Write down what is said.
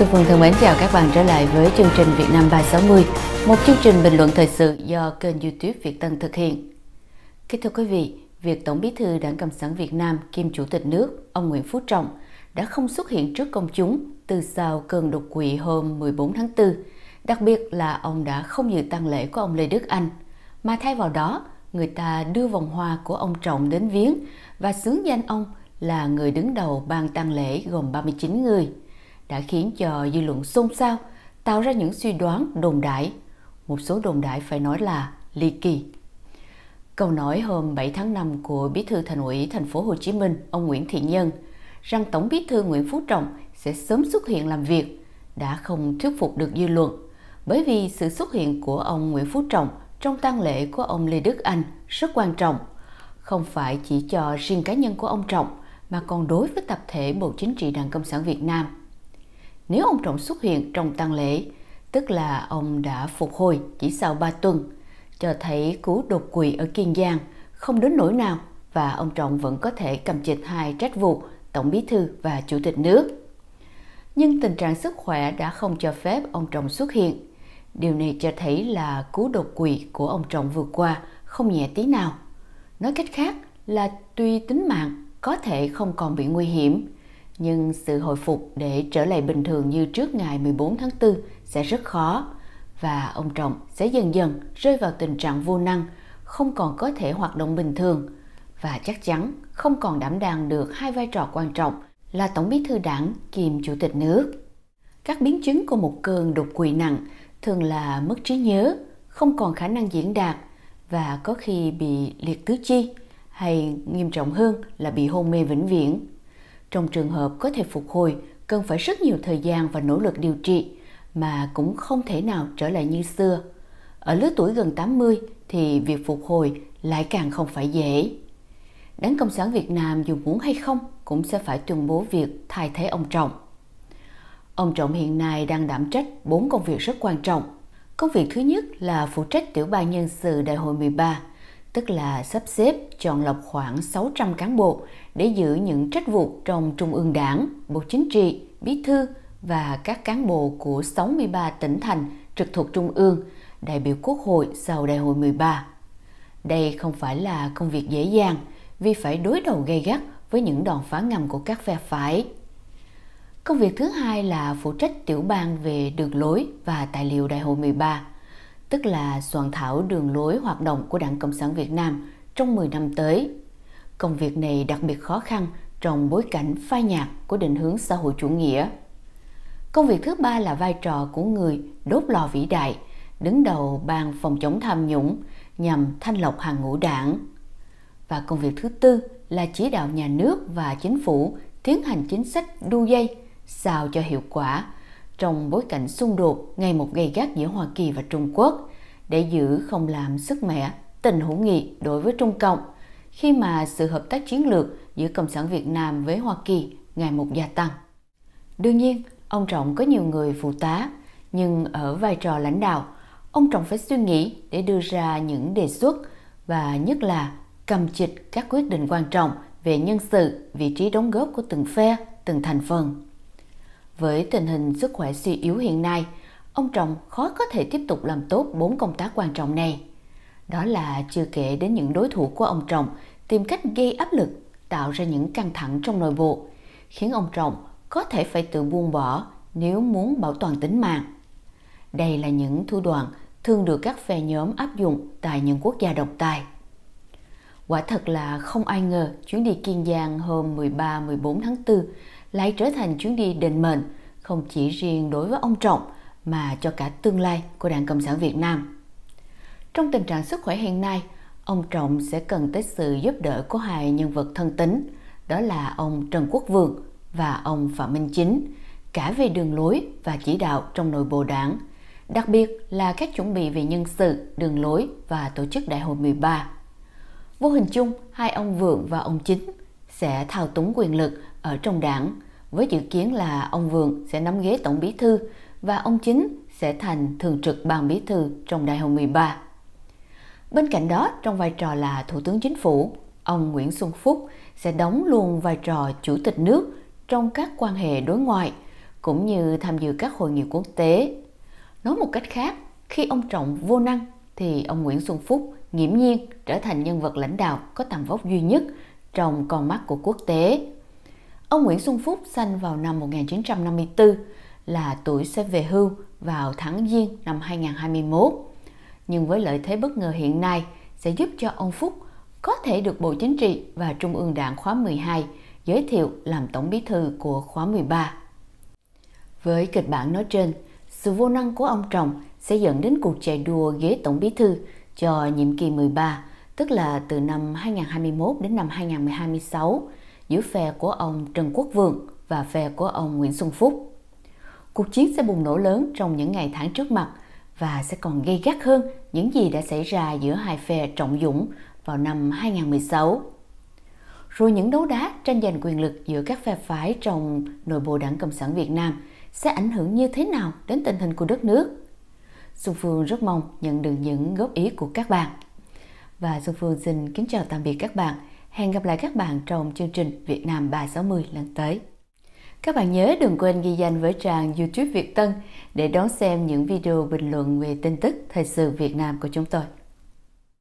Xuân Phương thân mến chào các bạn trở lại với chương trình Việt Nam 360, một chương trình bình luận thời sự do kênh YouTube Việt Tân thực hiện. Kính thưa quý vị, việc Tổng Bí thư Đảng Cộng sản Việt Nam kiêm Chủ tịch nước ông Nguyễn Phú Trọng đã không xuất hiện trước công chúng từ sau cơn đột quỵ hôm 14 tháng 4, đặc biệt là ông đã không dự tang lễ của ông Lê Đức Anh, mà thay vào đó người ta đưa vòng hoa của ông Trọng đến viếng và xướng danh ông là người đứng đầu ban tang lễ gồm 39 người – đã khiến cho dư luận xôn xao, tạo ra những suy đoán đồn đại. Một số đồn đại phải nói là ly kỳ. Câu nói hôm 7 tháng 5 của Bí thư Thành ủy Thành phố Hồ Chí Minh, ông Nguyễn Thị Nhân, rằng Tổng Bí thư Nguyễn Phú Trọng sẽ sớm xuất hiện làm việc đã không thuyết phục được dư luận, bởi vì sự xuất hiện của ông Nguyễn Phú Trọng trong tang lễ của ông Lê Đức Anh rất quan trọng, không phải chỉ cho riêng cá nhân của ông Trọng mà còn đối với tập thể Bộ Chính trị Đảng Cộng sản Việt Nam nếu ông trọng xuất hiện trong tang lễ, tức là ông đã phục hồi chỉ sau 3 tuần, cho thấy cú đột quỵ ở Kiên Giang không đến nỗi nào và ông Trọng vẫn có thể cầm chịch hai trách vụ Tổng Bí Thư và Chủ tịch nước. Nhưng tình trạng sức khỏe đã không cho phép ông Trọng xuất hiện. Điều này cho thấy là cú đột quỵ của ông Trọng vừa qua không nhẹ tí nào. Nói cách khác là tuy tính mạng có thể không còn bị nguy hiểm, nhưng sự hồi phục để trở lại bình thường như trước ngày 14 tháng 4 sẽ rất khó và ông Trọng sẽ dần dần rơi vào tình trạng vô năng, không còn có thể hoạt động bình thường và chắc chắn không còn đảm đang được hai vai trò quan trọng là Tổng bí thư đảng kiêm Chủ tịch nước. Các biến chứng của một cơn đột quỵ nặng thường là mất trí nhớ, không còn khả năng diễn đạt và có khi bị liệt tứ chi hay nghiêm trọng hơn là bị hôn mê vĩnh viễn. Trong trường hợp có thể phục hồi, cần phải rất nhiều thời gian và nỗ lực điều trị mà cũng không thể nào trở lại như xưa. Ở lứa tuổi gần 80 thì việc phục hồi lại càng không phải dễ. Đảng Cộng sản Việt Nam dù muốn hay không cũng sẽ phải tuyên bố việc thay thế ông Trọng. Ông Trọng hiện nay đang đảm trách bốn công việc rất quan trọng. Công việc thứ nhất là phụ trách tiểu ban nhân sự đại hội 13 tức là sắp xếp chọn lọc khoảng 600 cán bộ để giữ những trách vụ trong Trung ương Đảng, Bộ Chính trị, Bí thư và các cán bộ của 63 tỉnh thành trực thuộc Trung ương, đại biểu Quốc hội sau Đại hội 13. Đây không phải là công việc dễ dàng vì phải đối đầu gay gắt với những đòn phá ngầm của các phe phái. Công việc thứ hai là phụ trách tiểu ban về đường lối và tài liệu Đại hội 13 – tức là soạn thảo đường lối hoạt động của Đảng Cộng sản Việt Nam trong 10 năm tới. Công việc này đặc biệt khó khăn trong bối cảnh phai nhạt của định hướng xã hội chủ nghĩa. Công việc thứ ba là vai trò của người đốt lò vĩ đại, đứng đầu ban phòng chống tham nhũng nhằm thanh lọc hàng ngũ đảng. Và công việc thứ tư là chỉ đạo nhà nước và chính phủ tiến hành chính sách đu dây sao cho hiệu quả trong bối cảnh xung đột ngày một gay gắt giữa Hoa Kỳ và Trung Quốc để giữ không làm sức mẻ tình hữu nghị đối với Trung Cộng khi mà sự hợp tác chiến lược giữa Cộng sản Việt Nam với Hoa Kỳ ngày một gia tăng. Đương nhiên, ông Trọng có nhiều người phụ tá, nhưng ở vai trò lãnh đạo, ông Trọng phải suy nghĩ để đưa ra những đề xuất và nhất là cầm chịch các quyết định quan trọng về nhân sự, vị trí đóng góp của từng phe, từng thành phần. Với tình hình sức khỏe suy yếu hiện nay, ông Trọng khó có thể tiếp tục làm tốt bốn công tác quan trọng này. Đó là chưa kể đến những đối thủ của ông Trọng tìm cách gây áp lực, tạo ra những căng thẳng trong nội bộ, khiến ông Trọng có thể phải tự buông bỏ nếu muốn bảo toàn tính mạng. Đây là những thủ đoạn thường được các phe nhóm áp dụng tại những quốc gia độc tài. Quả thật là không ai ngờ chuyến đi Kiên Giang hôm 13-14 tháng 4 lại trở thành chuyến đi định mệnh không chỉ riêng đối với ông Trọng mà cho cả tương lai của Đảng Cộng sản Việt Nam. Trong tình trạng sức khỏe hiện nay, ông Trọng sẽ cần tới sự giúp đỡ của hai nhân vật thân tín, đó là ông Trần Quốc Vượng và ông Phạm Minh Chính, cả về đường lối và chỉ đạo trong nội bộ đảng, đặc biệt là các chuẩn bị về nhân sự, đường lối và tổ chức đại hội 13. Vô hình chung, hai ông Vượng và ông Chính sẽ thao túng quyền lực ở trong đảng với dự kiến là ông Vượng sẽ nắm ghế tổng bí thư và ông Chính sẽ thành thường trực ban bí thư trong đại hội 13. Bên cạnh đó, trong vai trò là Thủ tướng Chính phủ, ông Nguyễn Xuân Phúc sẽ đóng luôn vai trò chủ tịch nước trong các quan hệ đối ngoại cũng như tham dự các hội nghị quốc tế. Nói một cách khác, khi ông Trọng vô năng thì ông Nguyễn Xuân Phúc nghiễm nhiên trở thành nhân vật lãnh đạo có tầm vóc duy nhất trong con mắt của quốc tế Ông Nguyễn Xuân Phúc sanh vào năm 1954 là tuổi sẽ về hưu vào tháng Giêng năm 2021. Nhưng với lợi thế bất ngờ hiện nay sẽ giúp cho ông Phúc có thể được Bộ Chính trị và Trung ương Đảng khóa 12 giới thiệu làm Tổng Bí thư của khóa 13. Với kịch bản nói trên, sự vô năng của ông Trọng sẽ dẫn đến cuộc chạy đua ghế Tổng Bí thư cho nhiệm kỳ 13, tức là từ năm 2021 đến năm 2026 giữa phe của ông Trần Quốc Vượng và phe của ông Nguyễn Xuân Phúc. Cuộc chiến sẽ bùng nổ lớn trong những ngày tháng trước mặt và sẽ còn gây gắt hơn những gì đã xảy ra giữa hai phe trọng dũng vào năm 2016. Rồi những đấu đá tranh giành quyền lực giữa các phe phái trong nội bộ đảng Cộng sản Việt Nam sẽ ảnh hưởng như thế nào đến tình hình của đất nước? Xuân Phương rất mong nhận được những góp ý của các bạn. Và Xuân Phương xin kính chào tạm biệt các bạn Hẹn gặp lại các bạn trong chương trình Việt Nam 360 lần tới. Các bạn nhớ đừng quên ghi danh với trang YouTube Việt Tân để đón xem những video bình luận về tin tức thời sự Việt Nam của chúng tôi.